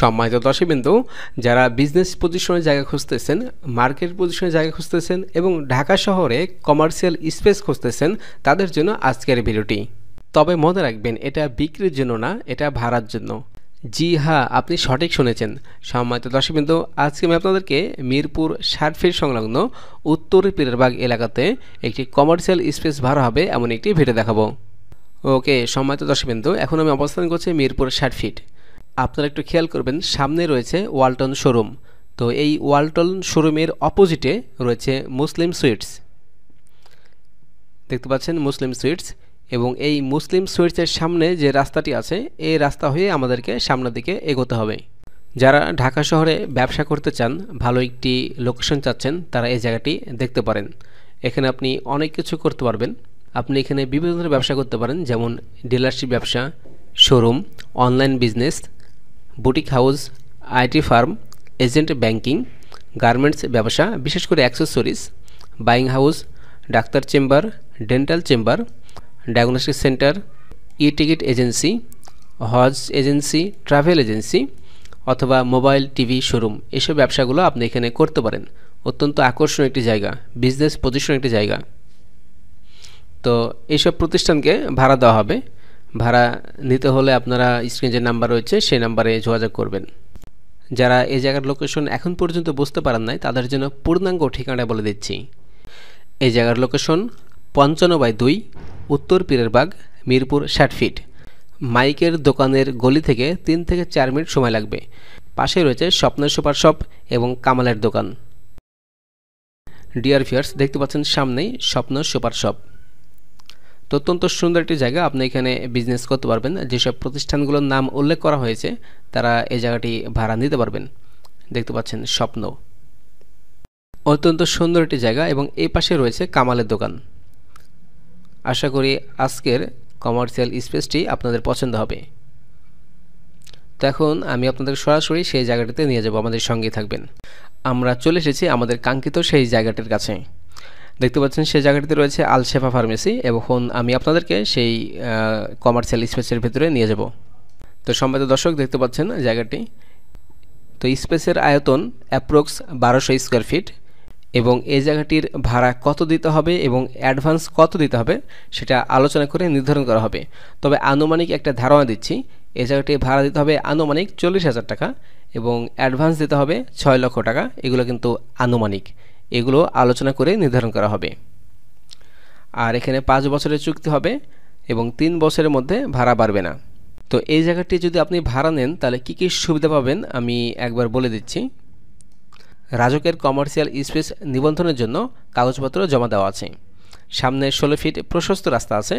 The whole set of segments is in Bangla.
সম্মানিত বিন্দু যারা বিজনেস পজিশনের জায়গা খুঁজতেছেন মার্কেট পজিশনের জায়গা খুঁজতেছেন এবং ঢাকা শহরে কমার্শিয়াল স্পেস খুঁজতেছেন তাদের জন্য আজকের ভিডিওটি তবে মনে রাখবেন এটা বিক্রির জন্য না এটা ভাড়ার জন্য জি হ্যাঁ আপনি সঠিক শুনেছেন সম্মানিত বিন্দু আজকে আমি আপনাদেরকে মিরপুর ষাটফিট সংলগ্ন উত্তর পীরবাগ এলাকাতে একটি কমার্শিয়াল স্পেস ভাড়া হবে এমন একটি ভিডিও দেখাবো ওকে সম্মানিত বিন্দু এখন আমি অবস্থান করছি মিরপুর ষাট ফিট আপনারা একটু খেয়াল করবেন সামনে রয়েছে ওয়ালটন শোরুম তো এই ওয়ালটন শোরুমের অপোজিটে রয়েছে মুসলিম সুইটস দেখতে পাচ্ছেন মুসলিম সুইটস এবং এই মুসলিম সুইটসের সামনে যে রাস্তাটি আছে এই রাস্তা হয়ে আমাদেরকে সামনের দিকে এগোতে হবে যারা ঢাকা শহরে ব্যবসা করতে চান ভালো একটি লোকেশন চাচ্ছেন তারা এই জায়গাটি দেখতে পারেন এখানে আপনি অনেক কিছু করতে পারবেন আপনি এখানে বিভিন্ন ধরনের ব্যবসা করতে পারেন যেমন ডিলারশিপ ব্যবসা showroom online business boutique house IT firm agent banking garments ব্যবসা বিশেষ করে accessories buying house doctor chamber dental chamber diagnostic centre e ticket agency হজ এজেন্সি ট্রাভেল এজেন্সি অথবা মোবাইল টিভি শোরুম এসব ব্যবসাগুলো আপনি এখানে করতে পারেন অত্যন্ত আকর্ষণীয় একটি জায়গা বিজনেস পজিশন একটি জায়গা তো এইসব প্রতিষ্ঠানকে ভাড়া দেওয়া হবে ভাড়া নিতে হলে আপনারা স্ক্রিনে যে নাম্বার রয়েছে সেই নাম্বারে যোগাযোগ করবেন যারা এই জায়গার লোকেশন এখন পর্যন্ত বুঝতে পারেন নাই তাদের জন্য পূর্ণাঙ্গ ঠিকানা বলে দিচ্ছি এই জায়গার লোকেশন পঞ্চান্ন বাই দুই উত্তর পীরেরবাগ মিরপুর ষাট ফিট মাইকের দোকানের গলি থেকে তিন থেকে চার মিনিট সময় লাগবে পাশে রয়েছে স্বপ্নের সুপার শপ এবং কামালের দোকান ডিয়ার ফিয়ার্স দেখতে পাচ্ছেন সামনেই স্বপ্ন সুপার শপ তো অত্যন্ত সুন্দর একটি জায়গা আপনি এখানে বিজনেস করতে পারবেন যেসব প্রতিষ্ঠানগুলোর নাম উল্লেখ করা হয়েছে তারা এই জায়গাটি ভাড়া নিতে পারবেন দেখতে পাচ্ছেন স্বপ্ন অত্যন্ত সুন্দর একটি জায়গা এবং এই পাশে রয়েছে কামালের দোকান আশা করি আজকের কমার্শিয়াল স্পেসটি আপনাদের পছন্দ হবে তো এখন আমি আপনাদের সরাসরি সেই জায়গাটিতে নিয়ে যাব আমাদের সঙ্গে থাকবেন আমরা চলে এসেছি আমাদের কাঙ্ক্ষিত সেই জায়গাটির কাছে দেখতে পাচ্ছেন সেই জায়গাটিতে রয়েছে আলশেফা ফার্মেসি এবং আমি আপনাদেরকে সেই কমার্শিয়াল স্পেসের ভেতরে নিয়ে যাব তো সম্মানিত দর্শক দেখতে পাচ্ছেন জায়গাটি তো স্পেসের আয়তন অ্যাপ্রক্স বারোশো স্কোয়ার ফিট এবং এই জায়গাটির ভাড়া কত দিতে হবে এবং অ্যাডভান্স কত দিতে হবে সেটা আলোচনা করে নির্ধারণ করা হবে তবে আনুমানিক একটা ধারণা দিচ্ছি এই জায়গাটি ভাড়া দিতে হবে আনুমানিক চল্লিশ হাজার টাকা এবং অ্যাডভান্স দিতে হবে ছয় লক্ষ টাকা এগুলো কিন্তু আনুমানিক এগুলো আলোচনা করে নির্ধারণ করা হবে আর এখানে পাঁচ বছরের চুক্তি হবে এবং তিন বছরের মধ্যে ভাড়া বাড়বে না তো এই জায়গাটি যদি আপনি ভাড়া নেন তাহলে কী কী সুবিধা পাবেন আমি একবার বলে দিচ্ছি রাজকের কমার্শিয়াল স্পেস নিবন্ধনের জন্য কাগজপত্র জমা দেওয়া আছে সামনে ষোলো ফিট প্রশস্ত রাস্তা আছে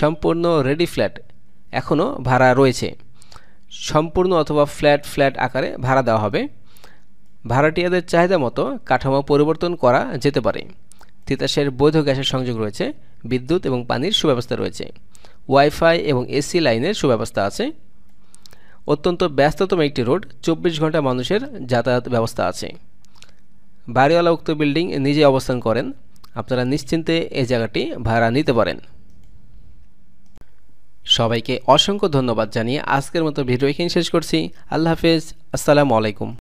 সম্পূর্ণ রেডি ফ্ল্যাট এখনও ভাড়া রয়েছে সম্পূর্ণ অথবা ফ্ল্যাট ফ্ল্যাট আকারে ভাড়া দেওয়া হবে ভাড়াটিয়াদের চাহিদা মতো কাঠামো পরিবর্তন করা যেতে পারে তিতাসের বৈধ গ্যাসের সংযোগ রয়েছে বিদ্যুৎ এবং পানির সুব্যবস্থা রয়েছে ওয়াইফাই এবং এসি লাইনের সুব্যবস্থা আছে অত্যন্ত ব্যস্ততম একটি রোড চব্বিশ ঘন্টা মানুষের যাতায়াত ব্যবস্থা আছে বাড়িওয়ালা উক্ত বিল্ডিং নিজে অবস্থান করেন আপনারা নিশ্চিন্তে এই জায়গাটি ভাড়া নিতে পারেন সবাইকে অসংখ্য ধন্যবাদ জানিয়ে আজকের মতো ভিডিও এখানে শেষ করছি আল্লাহ হাফেজ আসসালামু আলাইকুম